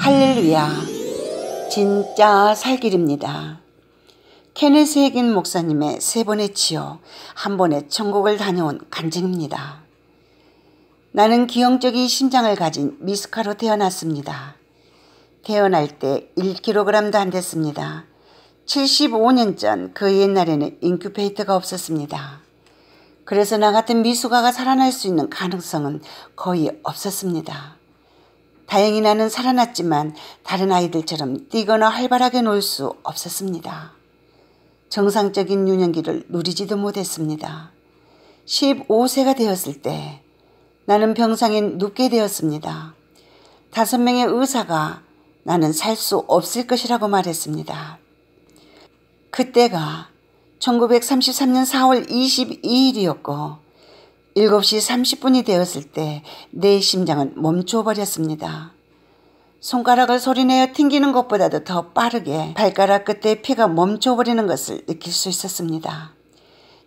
할렐루야. 진짜 살길입니다. 케네스 헤긴 목사님의 세 번의 지옥, 한 번의 천국을 다녀온 간증입니다. 나는 기형적인 심장을 가진 미숙아로 태어났습니다. 태어날 때 1kg도 안 됐습니다. 75년 전 그 옛날에는 인큐베이터가 없었습니다. 그래서 나 같은 미숙아가 살아날 수 있는 가능성은 거의 없었습니다. 다행히 나는 살아났지만 다른 아이들처럼 뛰거나 활발하게 놀 수 없었습니다. 정상적인 유년기를 누리지도 못했습니다. 15세가 되었을 때 나는 병상에 눕게 되었습니다. 다섯 명의 의사가 나는 살 수 없을 것이라고 말했습니다. 그때가 1933년 4월 22일이었고 7시 30분이 되었을 때 내 심장은 멈춰버렸습니다. 손가락을 소리내어 튕기는 것보다도 더 빠르게 발가락 끝에 피가 멈춰버리는 것을 느낄 수 있었습니다.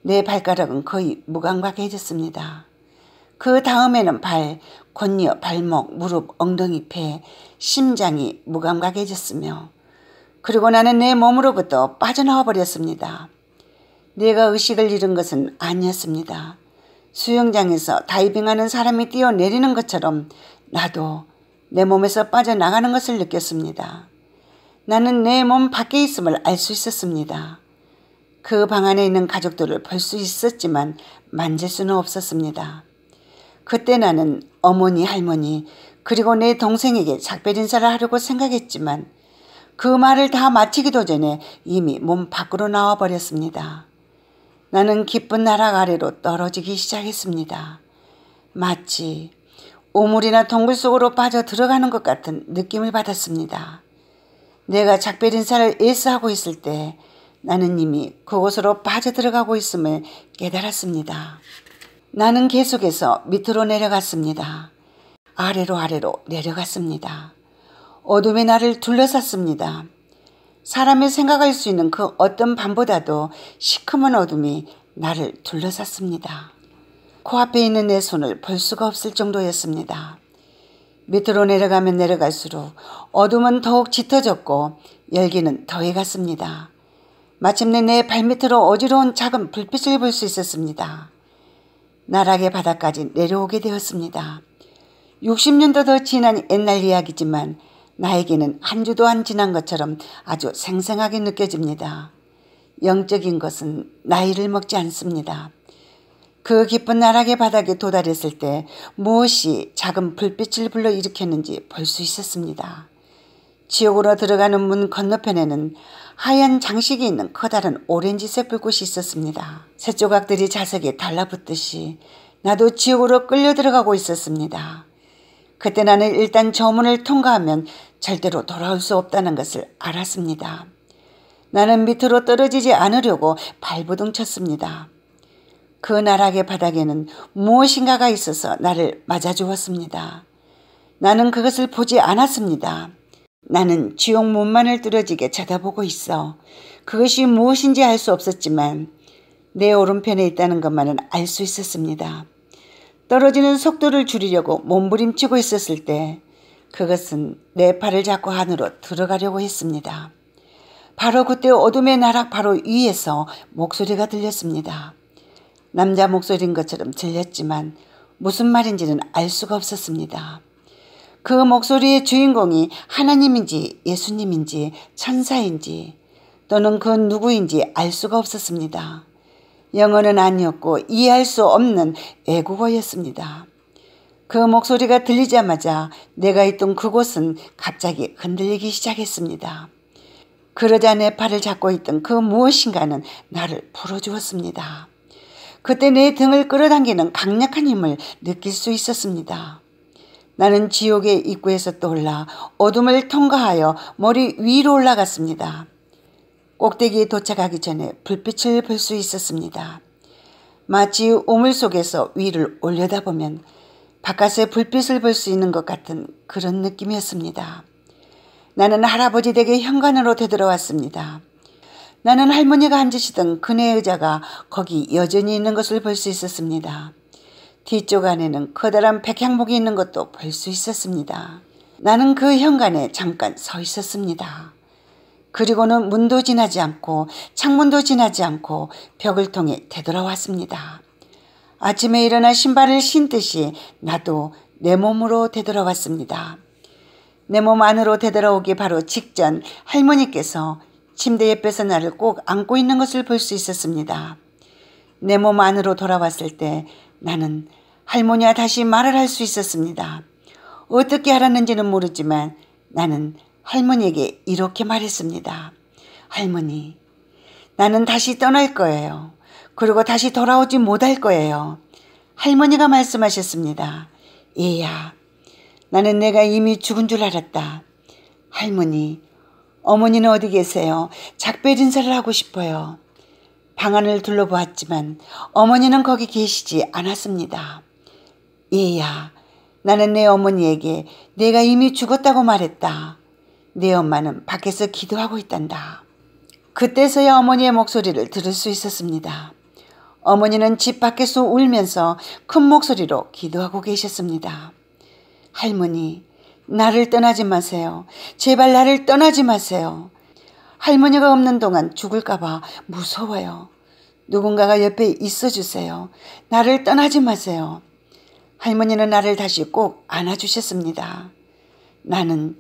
내 발가락은 거의 무감각해졌습니다. 그 다음에는 발, 권녀, 발목, 무릎, 엉덩이, 폐, 심장이 무감각해졌으며 그리고 나는 내 몸으로부터 빠져나와 버렸습니다. 내가 의식을 잃은 것은 아니었습니다. 수영장에서 다이빙하는 사람이 뛰어내리는 것처럼 나도 내 몸에서 빠져나가는 것을 느꼈습니다. 나는 내 몸 밖에 있음을 알 수 있었습니다. 그 방 안에 있는 가족들을 볼 수 있었지만 만질 수는 없었습니다. 그때 나는 어머니, 할머니, 그리고 내 동생에게 작별 인사를 하려고 생각했지만 그 말을 다 마치기도 전에 이미 몸 밖으로 나와 버렸습니다. 나는 기쁜 나라 아래로 떨어지기 시작했습니다. 마치 오물이나 동굴 속으로 빠져 들어가는 것 같은 느낌을 받았습니다. 내가 작별 인사를 일사하고 있을 때 나는 이미 그곳으로 빠져들어가고 있음을 깨달았습니다. 나는 계속해서 밑으로 내려갔습니다. 아래로 아래로 내려갔습니다. 어둠의 나를 둘러쌌습니다. 사람이 생각할 수 있는 그 어떤 밤보다도 시큼한 어둠이 나를 둘러쌌습니다. 코앞에 있는 내 손을 볼 수가 없을 정도였습니다. 밑으로 내려가면 내려갈수록 어둠은 더욱 짙어졌고 열기는 더해갔습니다. 마침내 내 발밑으로 어지러운 작은 불빛을 볼 수 있었습니다. 나락의 바닥까지 내려오게 되었습니다. 60년도 더 지난 옛날 이야기지만 나에게는 한 주도 안 지난 것처럼 아주 생생하게 느껴집니다. 영적인 것은 나이를 먹지 않습니다. 그 깊은 나락의 바닥에 도달했을 때 무엇이 작은 불빛을 불러 일으켰는지 볼 수 있었습니다. 지옥으로 들어가는 문 건너편에는 하얀 장식이 있는 커다란 오렌지색 불꽃이 있었습니다. 새조각들이 자석에 달라붙듯이 나도 지옥으로 끌려 들어가고 있었습니다. 그때 나는 일단 저 문을 통과하면 절대로 돌아올 수 없다는 것을 알았습니다. 나는 밑으로 떨어지지 않으려고 발부둥 쳤습니다. 그 나락의 바닥에는 무엇인가가 있어서 나를 맞아주었습니다. 나는 그것을 보지 않았습니다. 나는 지옥 문만을 뚫어지게 쳐다보고 있어. 그것이 무엇인지 알 수 없었지만 내 오른편에 있다는 것만은 알 수 있었습니다. 떨어지는 속도를 줄이려고 몸부림치고 있었을 때 그것은 내 팔을 잡고 안으로 들어가려고 했습니다. 바로 그때 어둠의 나락 바로 위에서 목소리가 들렸습니다. 남자 목소리인 것처럼 들렸지만 무슨 말인지는 알 수가 없었습니다. 그 목소리의 주인공이 하나님인지 예수님인지 천사인지 또는 그 누구인지 알 수가 없었습니다. 영어는 아니었고 이해할 수 없는 애국어였습니다 그 목소리가 들리자마자 내가 있던 그곳은 갑자기 흔들리기 시작했습니다. 그러자 내 팔을 잡고 있던 그 무엇인가는 나를 풀어주었습니다. 그때 내 등을 끌어당기는 강력한 힘을 느낄 수 있었습니다. 나는 지옥의 입구에서 떠올라 어둠을 통과하여 머리 위로 올라갔습니다. 꼭대기에 도착하기 전에 불빛을 볼 수 있었습니다. 마치 우물 속에서 위를 올려다보면 바깥의 불빛을 볼 수 있는 것 같은 그런 느낌이었습니다. 나는 할아버지 댁의 현관으로 되돌아왔습니다. 나는 할머니가 앉으시던 그네 의자가 거기 여전히 있는 것을 볼 수 있었습니다. 뒤쪽 안에는 커다란 백향목이 있는 것도 볼 수 있었습니다. 나는 그 현관에 잠깐 서 있었습니다. 그리고는 문도 지나지 않고 창문도 지나지 않고 벽을 통해 되돌아왔습니다. 아침에 일어나 신발을 신듯이 나도 내 몸으로 되돌아왔습니다. 내 몸 안으로 되돌아오기 바로 직전 할머니께서 침대 옆에서 나를 꼭 안고 있는 것을 볼 수 있었습니다. 내 몸 안으로 돌아왔을 때 나는 할머니와 다시 말을 할 수 있었습니다. 어떻게 알았는지는 모르지만 나는 할머니에게 이렇게 말했습니다. 할머니, 나는 다시 떠날 거예요. 그리고 다시 돌아오지 못할 거예요. 할머니가 말씀하셨습니다. 예야 나는 내가 이미 죽은 줄 알았다. 할머니, 어머니는 어디 계세요? 작별 인사를 하고 싶어요. 방안을 둘러보았지만 어머니는 거기 계시지 않았습니다. 예야 나는 내 어머니에게 내가 이미 죽었다고 말했다. 내 엄마는 밖에서 기도하고 있단다. 그때서야 어머니의 목소리를 들을 수 있었습니다. 어머니는 집 밖에서 울면서 큰 목소리로 기도하고 계셨습니다. 할머니, 나를 떠나지 마세요. 제발 나를 떠나지 마세요. 할머니가 없는 동안 죽을까봐 무서워요. 누군가가 옆에 있어 주세요. 나를 떠나지 마세요. 할머니는 나를 다시 꼭 안아주셨습니다. 나는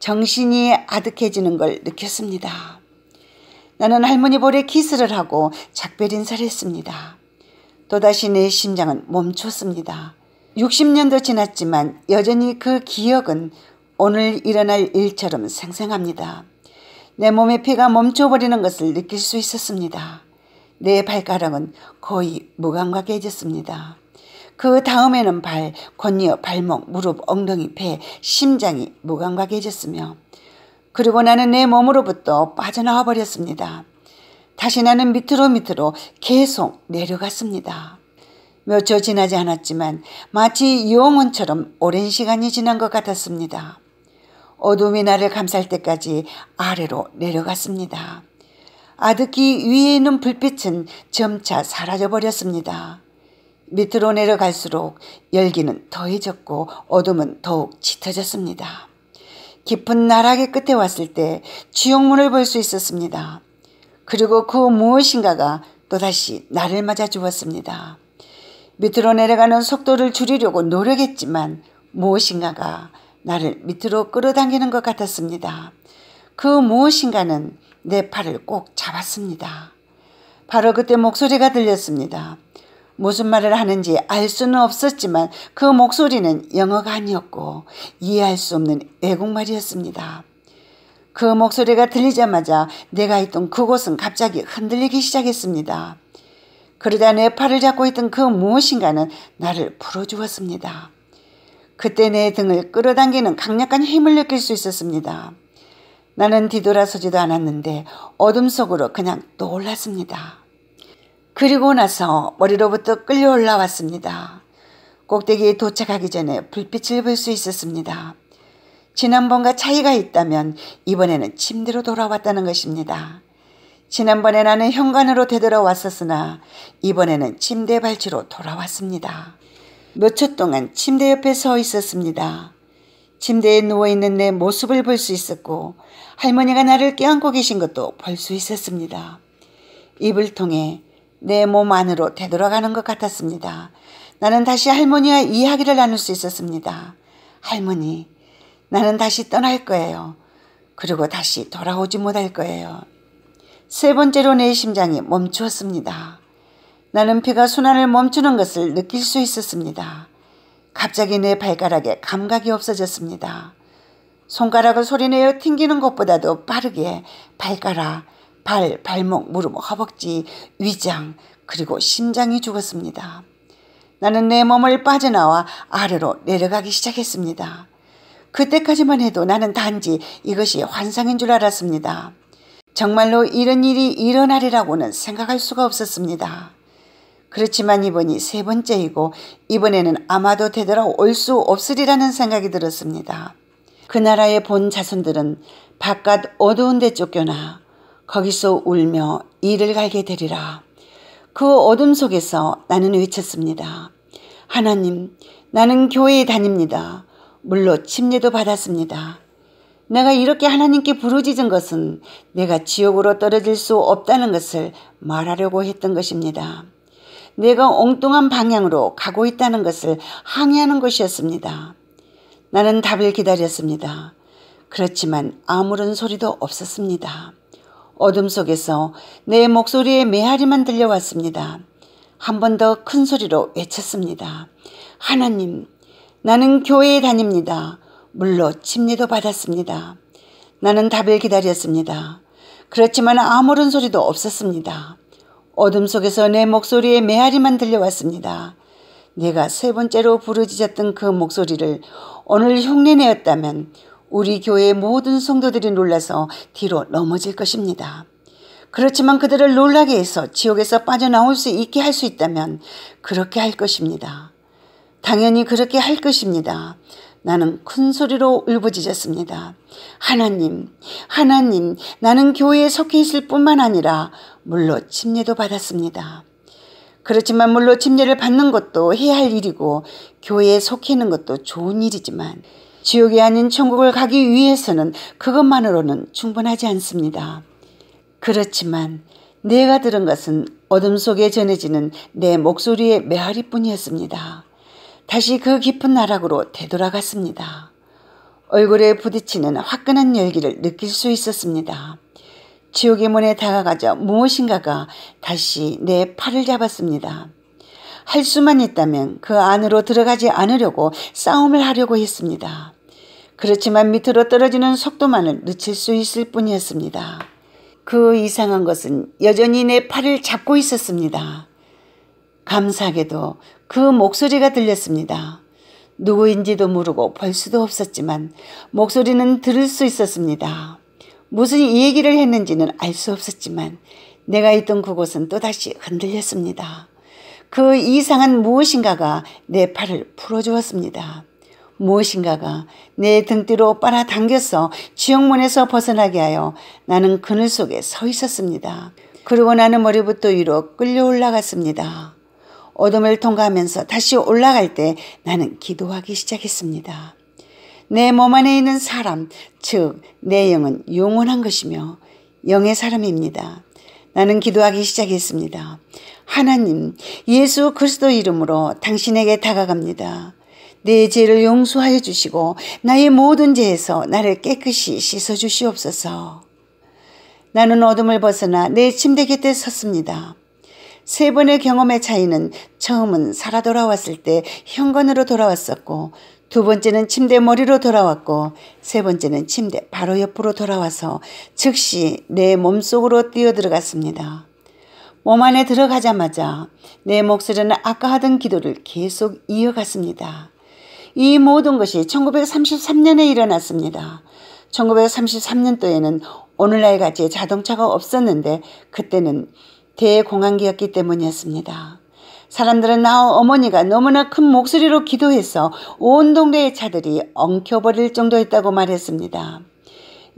정신이 아득해지는 걸 느꼈습니다. 나는 할머니 볼에 키스를 하고 작별 인사를 했습니다. 또다시 내 심장은 멈췄습니다. 60년도 지났지만 여전히 그 기억은 오늘 일어날 일처럼 생생합니다. 내 몸의 피가 멈춰버리는 것을 느낄 수 있었습니다. 내 발가락은 거의 무감각해졌습니다. 그 다음에는 발, 권이어 발목, 무릎, 엉덩이, 배, 심장이 무감각해졌으며 그리고 나는 내 몸으로부터 빠져나와 버렸습니다. 다시 나는 밑으로 밑으로 계속 내려갔습니다. 몇 초 지나지 않았지만 마치 영혼처럼 오랜 시간이 지난 것 같았습니다. 어둠이 나를 감쌀 때까지 아래로 내려갔습니다. 아득히 위에 있는 불빛은 점차 사라져 버렸습니다. 밑으로 내려갈수록 열기는 더해졌고 어둠은 더욱 짙어졌습니다. 깊은 나락의 끝에 왔을 때 지옥문을 볼 수 있었습니다. 그리고 그 무엇인가가 또다시 나를 맞아 주었습니다. 밑으로 내려가는 속도를 줄이려고 노력했지만 무엇인가가 나를 밑으로 끌어당기는 것 같았습니다. 그 무엇인가는 내 팔을 꼭 잡았습니다. 바로 그때 목소리가 들렸습니다. 무슨 말을 하는지 알 수는 없었지만 그 목소리는 영어가 아니었고 이해할 수 없는 애국말이었습니다그 목소리가 들리자마자 내가 있던 그곳은 갑자기 흔들리기 시작했습니다. 그러다 내 팔을 잡고 있던 그 무엇인가는 나를 풀어주었습니다. 그때 내 등을 끌어당기는 강력한 힘을 느낄 수 있었습니다. 나는 뒤돌아서지도 않았는데 어둠 속으로 그냥 놀랐습니다 그리고 나서 머리로부터 끌려 올라왔습니다. 꼭대기에 도착하기 전에 불빛을 볼 수 있었습니다. 지난번과 차이가 있다면 이번에는 침대로 돌아왔다는 것입니다. 지난번에 나는 현관으로 되돌아왔었으나 이번에는 침대 발치로 돌아왔습니다. 몇 초 동안 침대 옆에 서 있었습니다. 침대에 누워있는 내 모습을 볼 수 있었고 할머니가 나를 껴안고 계신 것도 볼 수 있었습니다. 입을 통해 내몸 안으로 되돌아가는 것 같았습니다. 나는 다시 할머니와 이야기를 나눌 수 있었습니다. 할머니, 나는 다시 떠날 거예요. 그리고 다시 돌아오지 못할 거예요. 세 번째로 내 심장이 멈추었습니다. 나는 피가 순환을 멈추는 것을 느낄 수 있었습니다. 갑자기 내 발가락에 감각이 없어졌습니다. 손가락을 소리내어 튕기는 것보다도 빠르게 발가락, 발, 발목, 무릎, 허벅지, 위장, 그리고 심장이 죽었습니다. 나는 내 몸을 빠져나와 아래로 내려가기 시작했습니다. 그때까지만 해도 나는 단지 이것이 환상인 줄 알았습니다. 정말로 이런 일이 일어나리라고는 생각할 수가 없었습니다. 그렇지만 이번이 세 번째이고 이번에는 아마도 되돌아올 수 없으리라는 생각이 들었습니다. 그 나라의 본 자손들은 바깥 어두운 데 쫓겨나 거기서 울며 이를 갈게 되리라. 그 어둠 속에서 나는 외쳤습니다. 하나님, 나는 교회에 다닙니다. 물로 침례도 받았습니다. 내가 이렇게 하나님께 부르짖은 것은 내가 지옥으로 떨어질 수 없다는 것을 말하려고 했던 것입니다. 내가 엉뚱한 방향으로 가고 있다는 것을 항의하는 것이었습니다. 나는 답을 기다렸습니다. 그렇지만 아무런 소리도 없었습니다. 어둠 속에서 내 목소리의 메아리만 들려왔습니다. 한 번 더 큰 소리로 외쳤습니다. 하나님, 나는 교회에 다닙니다. 물로 침례도 받았습니다. 나는 답을 기다렸습니다. 그렇지만 아무런 소리도 없었습니다. 어둠 속에서 내 목소리의 메아리만 들려왔습니다. 내가 세 번째로 부르짖었던 그 목소리를 오늘 흉내내었다면 우리 교회의 모든 성도들이 놀라서 뒤로 넘어질 것입니다. 그렇지만 그들을 놀라게 해서 지옥에서 빠져나올 수 있게 할 수 있다면 그렇게 할 것입니다. 당연히 그렇게 할 것입니다. 나는 큰 소리로 울부짖었습니다. 하나님, 하나님, 나는 교회에 속해 있을 뿐만 아니라 물로 침례도 받았습니다. 그렇지만 물로 침례를 받는 것도 해야 할 일이고 교회에 속해 있는 것도 좋은 일이지만 지옥이 아닌 천국을 가기 위해서는 그것만으로는 충분하지 않습니다. 그렇지만 내가 들은 것은 어둠 속에 전해지는 내 목소리의 메아리뿐이었습니다. 다시 그 깊은 나락으로 되돌아갔습니다. 얼굴에 부딪히는 화끈한 열기를 느낄 수 있었습니다. 지옥의 문에 다가가자 무엇인가가 다시 내 팔을 잡았습니다. 할 수만 있다면 그 안으로 들어가지 않으려고 싸움을 하려고 했습니다. 그렇지만 밑으로 떨어지는 속도만을 늦출 수 있을 뿐이었습니다. 그 이상한 것은 여전히 내 팔을 잡고 있었습니다. 감사하게도 그 목소리가 들렸습니다. 누구인지도 모르고 볼 수도 없었지만 목소리는 들을 수 있었습니다. 무슨 얘기를 했는지는 알 수 없었지만 내가 있던 그곳은 또다시 흔들렸습니다. 그 이상한 무엇인가가 내 팔을 풀어주었습니다. 무엇인가가 내 등뒤로 빨아당겨서 지옥문에서 벗어나게 하여 나는 그늘 속에 서 있었습니다. 그리고 나는 머리부터 위로 끌려 올라갔습니다. 어둠을 통과하면서 다시 올라갈 때 나는 기도하기 시작했습니다. 내 몸 안에 있는 사람, 즉, 내 영은 영원한 것이며 영의 사람입니다. 나는 기도하기 시작했습니다. 하나님, 예수 그리스도 이름으로 당신에게 다가갑니다. 내 죄를 용서하여 주시고 나의 모든 죄에서 나를 깨끗이 씻어 주시옵소서. 나는 어둠을 벗어나 내 침대 곁에 섰습니다. 세 번의 경험의 차이는 처음은 살아 돌아왔을 때 현관으로 돌아왔었고 두 번째는 침대 머리로 돌아왔고 세 번째는 침대 바로 옆으로 돌아와서 즉시 내 몸속으로 뛰어들어갔습니다. 몸 안에 들어가자마자 내 목소리는 아까 하던 기도를 계속 이어갔습니다. 이 모든 것이 1933년에 일어났습니다. 1933년도에는 오늘날 같이 자동차가 없었는데 그때는 대공항기였기 때문이었습니다. 사람들은 나 어머니가 너무나 큰 목소리로 기도해서 온 동네의 차들이 엉켜버릴 정도였다고 말했습니다.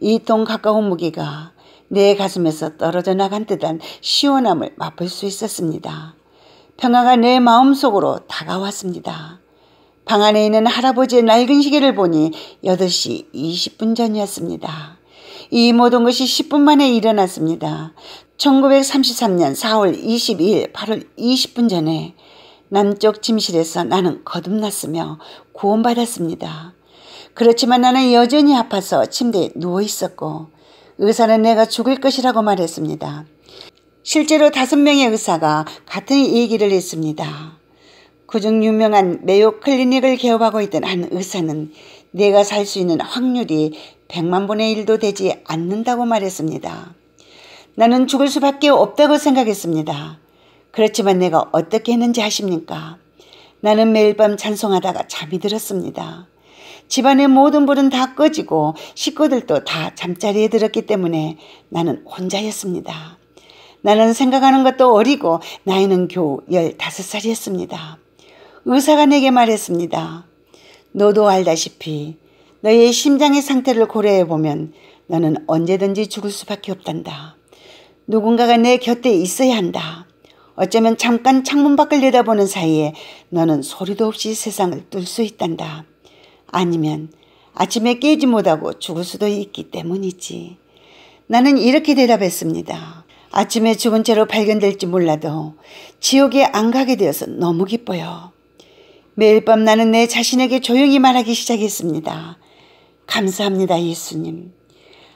이 동 가까운 무기가 내 가슴에서 떨어져 나간 듯한 시원함을 맛볼 수 있었습니다. 평화가 내 마음속으로 다가왔습니다. 방 안에 있는 할아버지의 낡은 시계를 보니 8시 20분 전이었습니다. 이 모든 것이 10분 만에 일어났습니다. 1933년 4월 22일 8월 20분 전에 남쪽 침실에서 나는 거듭났으며 구원받았습니다. 그렇지만 나는 여전히 아파서 침대에 누워 있었고 의사는 내가 죽을 것이라고 말했습니다. 실제로 다섯 명의 의사가 같은 얘기를 했습니다. 그중 유명한 메요 클리닉을 개업하고 있던 한 의사는 내가 살 수 있는 확률이 100만 분의 1도 되지 않는다고 말했습니다. 나는 죽을 수밖에 없다고 생각했습니다. 그렇지만 내가 어떻게 했는지 아십니까? 나는 매일 밤 찬송하다가 잠이 들었습니다. 집안의 모든 불은 다 꺼지고 식구들도 다 잠자리에 들었기 때문에 나는 혼자였습니다. 나는 생각하는 것도 어리고 나이는 겨우 15살이었습니다. 의사가 내게 말했습니다. 너도 알다시피 너의 심장의 상태를 고려해 보면 너는 언제든지 죽을 수밖에 없단다. 누군가가 내 곁에 있어야 한다. 어쩌면 잠깐 창문 밖을 내다보는 사이에 너는 소리도 없이 세상을 뚫 수 있단다. 아니면 아침에 깨지 못하고 죽을 수도 있기 때문이지. 나는 이렇게 대답했습니다. 아침에 죽은 채로 발견될지 몰라도 지옥에 안 가게 되어서 너무 기뻐요. 매일 밤 나는 내 자신에게 조용히 말하기 시작했습니다. 감사합니다, 예수님.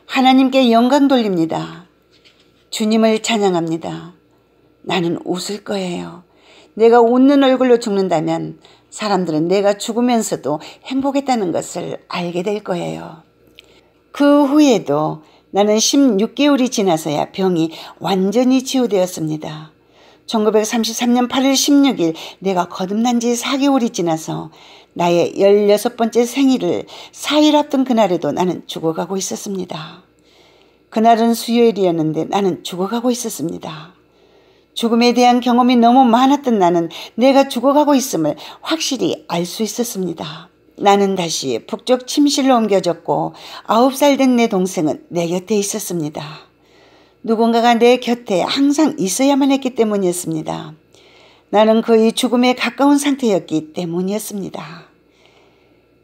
하나님께 영광 돌립니다. 주님을 찬양합니다. 나는 웃을 거예요. 내가 웃는 얼굴로 죽는다면 사람들은 내가 죽으면서도 행복했다는 것을 알게 될 거예요. 그 후에도 나는 16개월이 지나서야 병이 완전히 치유되었습니다. 1933년 8월 16일 내가 거듭난 지 4개월이 지나서 나의 16번째 생일을 4일 앞둔 그날에도 나는 죽어가고 있었습니다. 그날은 수요일이었는데 나는 죽어가고 있었습니다. 죽음에 대한 경험이 너무 많았던 나는 내가 죽어가고 있음을 확실히 알 수 있었습니다. 나는 다시 북쪽 침실로 옮겨졌고 9살 된 내 동생은 내 곁에 있었습니다. 누군가가 내 곁에 항상 있어야만 했기 때문이었습니다. 나는 거의 죽음에 가까운 상태였기 때문이었습니다.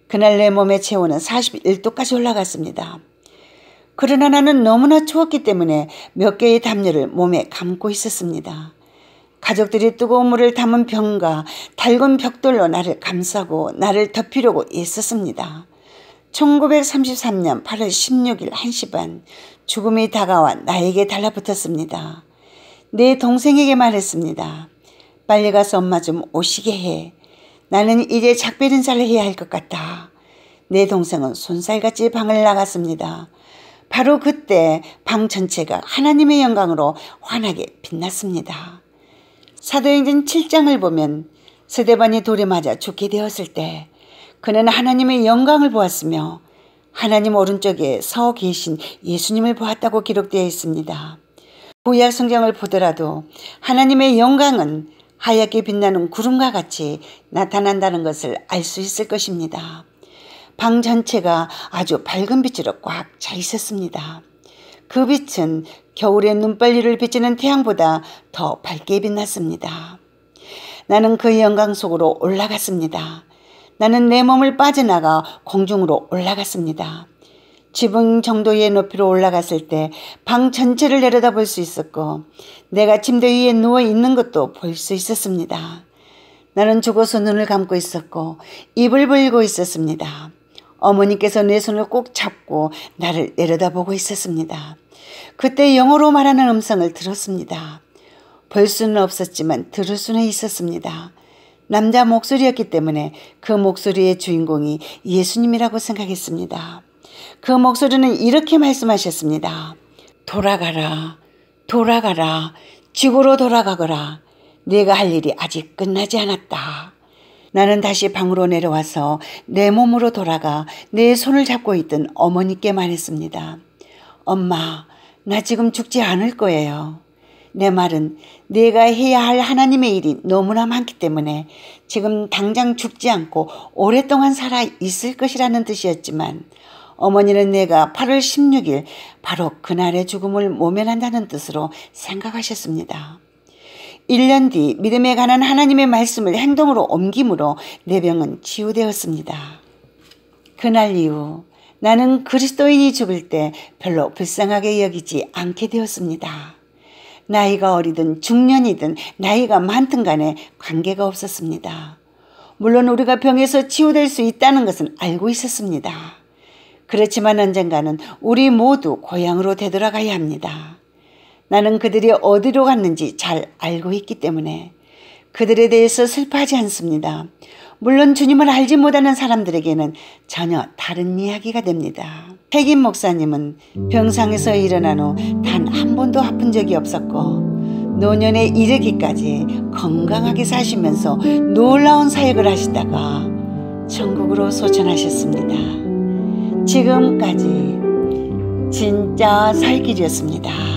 그날 내 몸의 체온은 41도까지 올라갔습니다. 그러나 나는 너무나 추웠기 때문에 몇 개의 담요를 몸에 감고 있었습니다. 가족들이 뜨거운 물을 담은 병과 달군 벽돌로 나를 감싸고 나를 덮이려고 애썼습니다. 1933년 8월 16일 1시 반 죽음이 다가와 나에게 달라붙었습니다. 내 동생에게 말했습니다. 빨리 가서 엄마 좀 오시게 해. 나는 이제 작별 인사를 해야 할 것 같다. 내 동생은 손살같이 방을 나갔습니다. 바로 그때 방 전체가 하나님의 영광으로 환하게 빛났습니다. 사도행전 7장을 보면 세대반이 돌에 맞아 죽게 되었을 때 그는 하나님의 영광을 보았으며 하나님 오른쪽에 서 계신 예수님을 보았다고 기록되어 있습니다. 구약 성경을 보더라도 하나님의 영광은 하얗게 빛나는 구름과 같이 나타난다는 것을 알 수 있을 것입니다. 방 전체가 아주 밝은 빛으로 꽉 차 있었습니다. 그 빛은 겨울에 눈발리를 비치는 태양보다 더 밝게 빛났습니다. 나는 그 영광 속으로 올라갔습니다. 나는 내 몸을 빠져나가 공중으로 올라갔습니다. 지붕 정도의 높이로 올라갔을 때 방 전체를 내려다볼 수 있었고 내가 침대 위에 누워 있는 것도 볼 수 있었습니다. 나는 죽어서 눈을 감고 있었고 입을 벌리고 있었습니다. 어머니께서 내 손을 꼭 잡고 나를 내려다보고 있었습니다. 그때 영어로 말하는 음성을 들었습니다. 볼 수는 없었지만 들을 수는 있었습니다. 남자 목소리였기 때문에 그 목소리의 주인공이 예수님이라고 생각했습니다. 그 목소리는 이렇게 말씀하셨습니다. 돌아가라, 돌아가라, 집으로 돌아가거라. 네가 할 일이 아직 끝나지 않았다. 나는 다시 방으로 내려와서 내 몸으로 돌아가 내 손을 잡고 있던 어머니께 말했습니다. 엄마, 나 지금 죽지 않을 거예요. 내 말은 내가 해야 할 하나님의 일이 너무나 많기 때문에 지금 당장 죽지 않고 오랫동안 살아 있을 것이라는 뜻이었지만 어머니는 내가 8월 16일 바로 그날의 죽음을 모면한다는 뜻으로 생각하셨습니다. 1년 뒤 믿음에 관한 하나님의 말씀을 행동으로 옮김으로 내 병은 치유되었습니다. 그날 이후 나는 그리스도인이 죽을 때 별로 불쌍하게 여기지 않게 되었습니다. 나이가 어리든 중년이든 나이가 많든 간에 관계가 없었습니다. 물론 우리가 병에서 치유될 수 있다는 것은 알고 있었습니다. 그렇지만 언젠가는 우리 모두 고향으로 되돌아가야 합니다. 나는 그들이 어디로 갔는지 잘 알고 있기 때문에 그들에 대해서 슬퍼하지 않습니다. 물론 주님을 알지 못하는 사람들에게는 전혀 다른 이야기가 됩니다. 백인 목사님은 병상에서 일어난 후 단 한 번도 아픈 적이 없었고 노년에 이르기까지 건강하게 사시면서 놀라운 사역을 하시다가 천국으로 소천하셨습니다. 지금까지 진짜 살길이었습니다.